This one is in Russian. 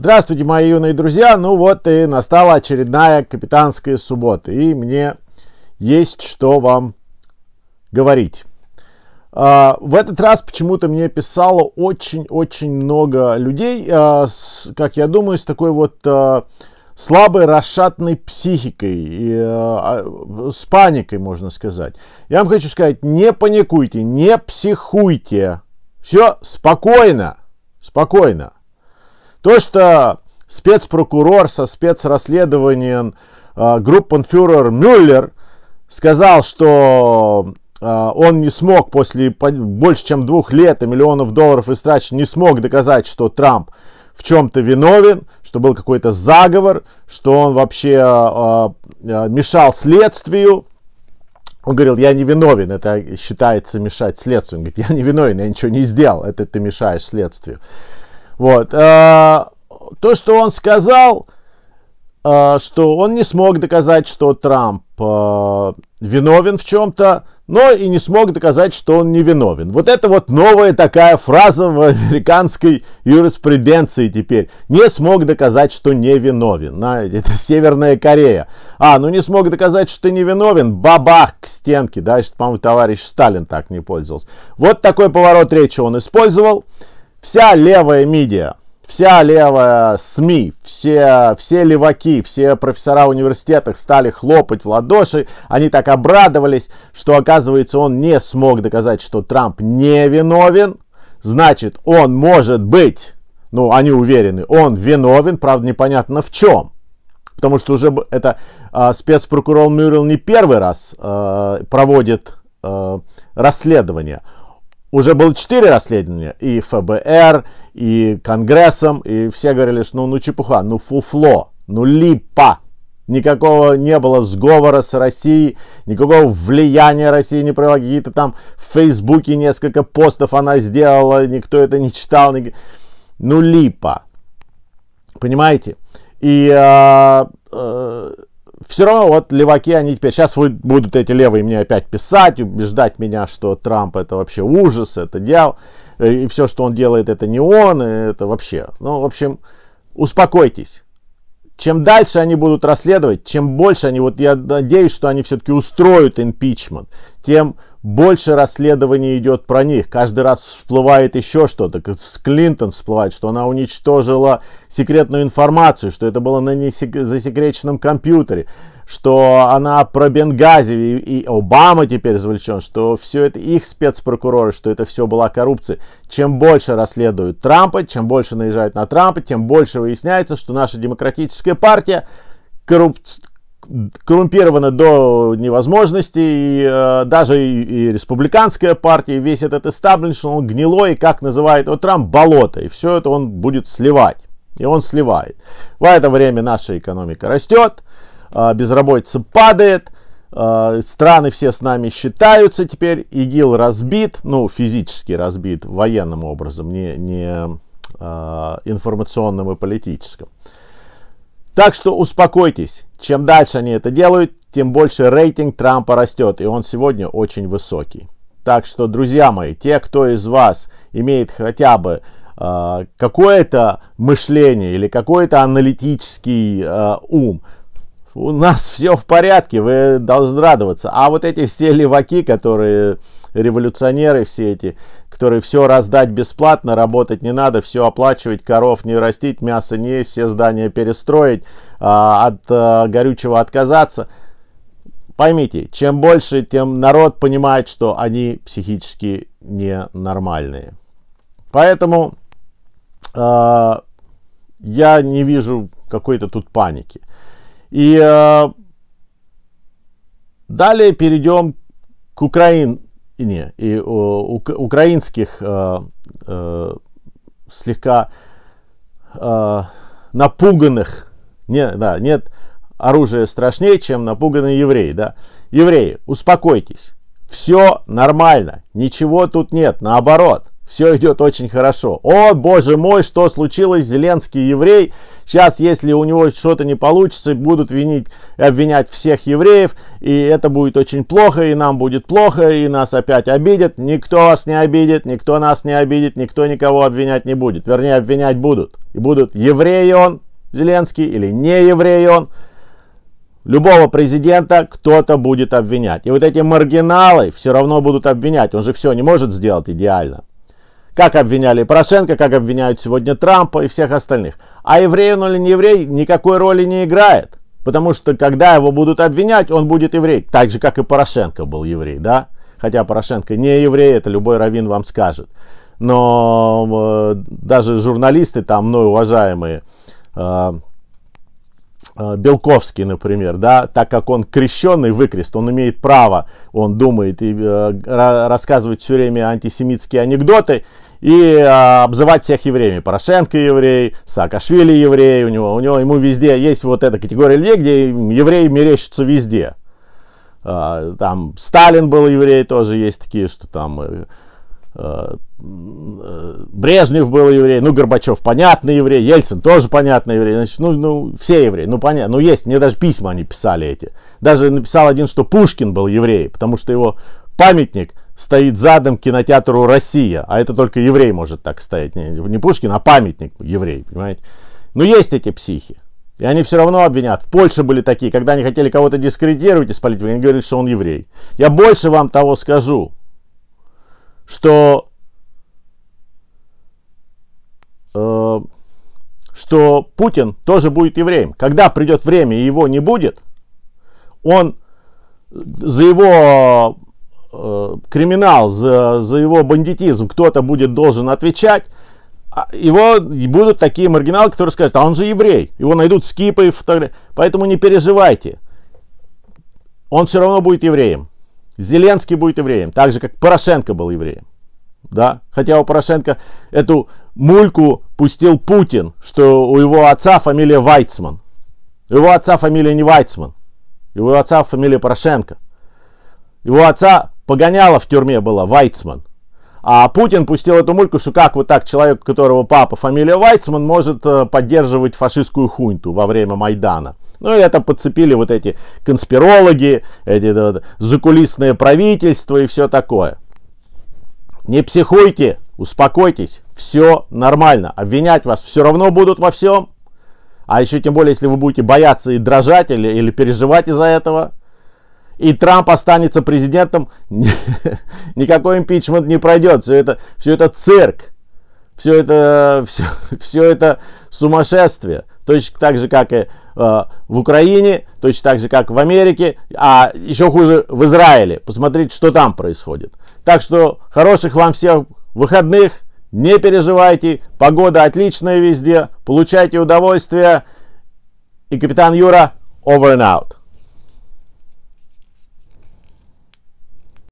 Здравствуйте, мои юные друзья! Ну вот и настала очередная капитанская суббота, и мне есть что вам говорить. А, в этот раз почему-то мне писало очень-очень много людей, а, как я думаю, с такой вот а, слабой, расшатной психикой, и, э, с паникой, можно сказать. Я вам хочу сказать, не паникуйте, не психуйте. Все спокойно, спокойно. То, что спецпрокурор со спецрасследованием э, группенфюрер Мюллер сказал, что а, он не смог после больше чем двух лет и миллионов долларов истрач не смог доказать, что Трамп в чем-то виновен, что был какой-то заговор, что он вообще а, мешал следствию. Он говорил, я не виновен, это считается мешать следствию. Он говорит, я не виновен, я ничего не сделал, это ты мешаешь следствию. Вот. А, то, что он сказал, а, что он не смог доказать, что Трамп а, виновен в чем-то, но и не смог доказать, что он не виновен. Вот это вот новая такая фраза в американской юриспруденции теперь. Не смог доказать, что не виновен. На Это Северная Корея. А, ну не смог доказать, что ты не виновен. Бабах к стенке. Да, что, по-моему, товарищ Сталин так не пользовался. Вот такой поворот речи он использовал. Вся левая медиа, вся левая СМИ, все, все леваки, все профессора университетов стали хлопать в ладоши. Они так обрадовались, что оказывается он не смог доказать, что Трамп не виновен. Значит, он может быть, ну они уверены, он виновен, правда непонятно в чем. Потому что уже это э, спецпрокурор Мюррел не первый раз э, проводит э, расследование уже было четыре расследования, и ФБР, и Конгрессом, и все говорили, что ну, ну чепуха, ну фуфло, ну липа. Никакого не было сговора с Россией, никакого влияния России не провела. Какие-то там в Фейсбуке несколько постов она сделала, никто это не читал. Ну липа. Понимаете? И а, э, э, все равно вот леваки, они теперь, сейчас вы, будут эти левые мне опять писать, убеждать меня, что Трамп это вообще ужас, это дьявол, э, и все, что он делает, это не он, это вообще. Ну, в общем, успокойтесь. Чем дальше они будут расследовать, чем больше они, вот я надеюсь, что они все-таки устроят импичмент, тем больше расследований идет про них. Каждый раз всплывает еще что-то. с Клинтон всплывает, что она уничтожила секретную информацию, что это было на засекреченном компьютере, что она про Бенгази и, и Обама теперь завлечен, что все это их спецпрокуроры, что это все была коррупция. Чем больше расследуют Трампа, чем больше наезжают на Трампа, тем больше выясняется, что наша демократическая партия коррупция коррумпированы до невозможности, и э, даже и, и республиканская партия, весь этот эстаблишмент, он гнилой, как называет его Трамп, болото, и все это он будет сливать, и он сливает. В это время наша экономика растет, э, безработица падает, э, страны все с нами считаются теперь, ИГИЛ разбит, ну, физически разбит военным образом, не, не э, информационным и политическим. Так что успокойтесь, чем дальше они это делают, тем больше рейтинг Трампа растет, и он сегодня очень высокий. Так что, друзья мои, те, кто из вас имеет хотя бы э, какое-то мышление или какой-то аналитический э, ум, у нас все в порядке, вы должны радоваться. А вот эти все леваки, которые революционеры все эти, которые все раздать бесплатно, работать не надо, все оплачивать, коров не растить, мясо не есть, все здания перестроить, а, от а, горючего отказаться. Поймите, чем больше, тем народ понимает, что они психически ненормальные. Поэтому а, я не вижу какой-то тут паники. И э, далее перейдем к Украине и э, у, украинских э, э, слегка э, напуганных, не, да, нет оружия страшнее, чем напуганные евреи. Да? Евреи, успокойтесь, все нормально, ничего тут нет, наоборот – все идет очень хорошо. О, боже мой, что случилось, Зеленский еврей. Сейчас, если у него что-то не получится, будут винить, обвинять всех евреев, и это будет очень плохо, и нам будет плохо, и нас опять обидят. Никто вас не обидит, никто нас не обидит, никто никого обвинять не будет. Вернее, обвинять будут. И будут евреи он, Зеленский, или не еврей он. Любого президента кто-то будет обвинять. И вот эти маргиналы все равно будут обвинять. Он же все не может сделать идеально. Как обвиняли Порошенко, как обвиняют сегодня Трампа и всех остальных. А еврей он или не еврей, никакой роли не играет. Потому что когда его будут обвинять, он будет еврей. Так же, как и Порошенко был еврей, да? Хотя Порошенко не еврей, это любой раввин вам скажет. Но э, даже журналисты, там мной уважаемые, э, э Белковский, например, да, так как он крещенный выкрест, он имеет право, он думает и э, рассказывает все время антисемитские анекдоты, и а, обзывать всех евреями. Порошенко еврей, Саакашвили еврей, у него, у него ему везде есть вот эта категория людей, где евреи мерещатся везде. А, там Сталин был еврей, тоже есть такие, что там а, Брежнев был еврей, ну Горбачев понятный еврей, Ельцин тоже понятный еврей, значит, ну, ну все евреи, ну понятно, ну есть, мне даже письма они писали эти. Даже написал один, что Пушкин был еврей, потому что его памятник стоит задом кинотеатру «Россия», а это только еврей может так стоять, не, не Пушкин, а памятник еврей, понимаете? Но есть эти психи, и они все равно обвинят. В Польше были такие, когда они хотели кого-то дискредитировать из политики, они говорили, что он еврей. Я больше вам того скажу, что, э, что Путин тоже будет евреем. Когда придет время и его не будет, он за его Э, криминал, за, за его бандитизм кто-то будет должен отвечать, а его будут такие маргиналы, которые скажут, а он же еврей, его найдут скипы и фотографии. Поэтому не переживайте, он все равно будет евреем. Зеленский будет евреем, так же, как Порошенко был евреем. Да? Хотя у Порошенко эту мульку пустил Путин, что у его отца фамилия Вайцман. его отца фамилия не Вайцман, его отца фамилия Порошенко. Его отца Погоняла в тюрьме была, Вайцман. А Путин пустил эту мульку, что как вот так человек, у которого папа фамилия Вайцман, может э, поддерживать фашистскую хунту во время Майдана. Ну и это подцепили вот эти конспирологи, эти вот, закулисные правительства и все такое. Не психуйте, успокойтесь, все нормально. Обвинять вас все равно будут во всем. А еще тем более, если вы будете бояться и дрожать или, или переживать из-за этого, и Трамп останется президентом, никакой импичмент не пройдет. Все это, все это цирк, все это, все, все это сумасшествие. Точно так же, как и э, в Украине, точно так же, как в Америке, а еще хуже в Израиле. Посмотрите, что там происходит. Так что хороших вам всех выходных, не переживайте, погода отличная везде, получайте удовольствие. И капитан Юра, over and out.